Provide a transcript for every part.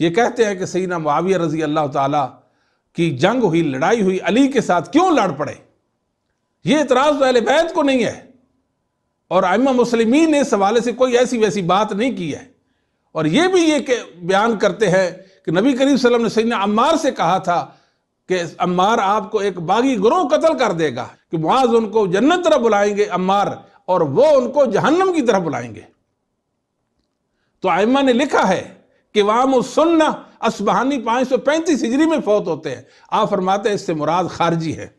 ये कहते हैं कि सईना माविया रजी अल्लाह ताला की जंग हुई लड़ाई हुई अली के साथ क्यों लड़ पड़े ये इतराज़ तो अहल बैत को नहीं है और अम मुसलिम ने इस हवाले से कोई ऐसी वैसी बात नहीं की है और ये भी ये बयान करते हैं कि नबी करीम सलम ने सैन अम्मार से कहा था कि अम्मार आपको एक बागी ग्रोह कत्ल कर देगा कि मुआज उनको जन्नत तरफ बुलाएंगे अम्मार और वो उनको जहन्नम की तरफ बुलाएंगे तो आयमा ने लिखा है किवाम सुन्ना असबहानी पाँच सौ पैंतीस हिजरी में फौत होते हैं आप फरमाते हैं इससे मुराद खारजी है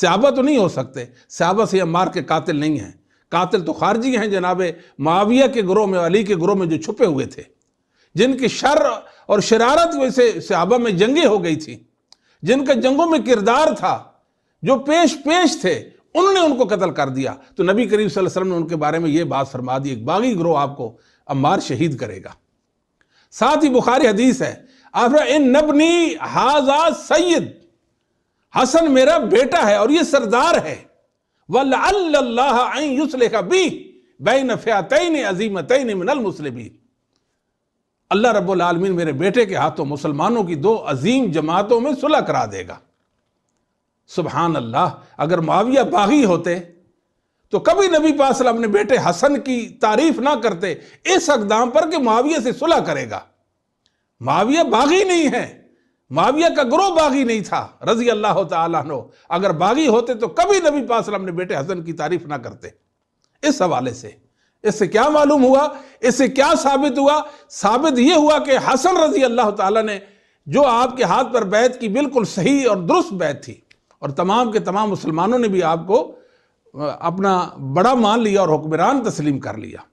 सहाबा तो नहीं हो सकते सहाबा से मार के कातिल नहीं हैं कातिल तो खारजी हैं जनाब माविया के ग्रोह में अली के ग्रोह में जो छुपे हुए थे जिनकी शर और शरारत वैसे वजह से सहाबा में जंगे हो गई थी जिनका जंगों में किरदार था जो पेश पेश थे उन्होंने उनको कत्ल कर दिया तो नबी करीम वसल्लम ने उनके बारे में ये बात फरमा दी एक बागी ग्रोह आपको अम्मार शहीद करेगा साथ ही बुखारी हदीस है आफरा इन नबनी हाजा सैयद हसन मेरा बेटा है और ये सरदार है वल्लाह बी बैन फ़्यातन अजीमतन मिनल मुसलमिन अल्लाह रब्बुल आलमीन मेरे बेटे के हाथों मुसलमानों की दो अजीम जमातों में सुलह करा देगा सुबहान अल्लाह अगर माविया बागी होते तो कभी नबी पासलम अपने बेटे हसन की तारीफ ना करते इस अकदाम पर कि माविया से सुलह करेगा माविया बागी नहीं है माविया का ग्रोह बागी नहीं था रजी अल्लाह तु अगर बागी होते तो कभी नबी पासलम अपने बेटे हसन की तारीफ ना करते इस हवाले से इससे क्या मालूम हुआ इससे क्या साबित हुआ साबित यह हुआ कि हसन रजी अल्लाह ताला जो आपके हाथ पर बैत की बिल्कुल सही और दुरुस्त बैत थी और तमाम के तमाम मुसलमानों ने भी आपको अपना बड़ा मान लिया और हुक्मरान तस्लीम कर लिया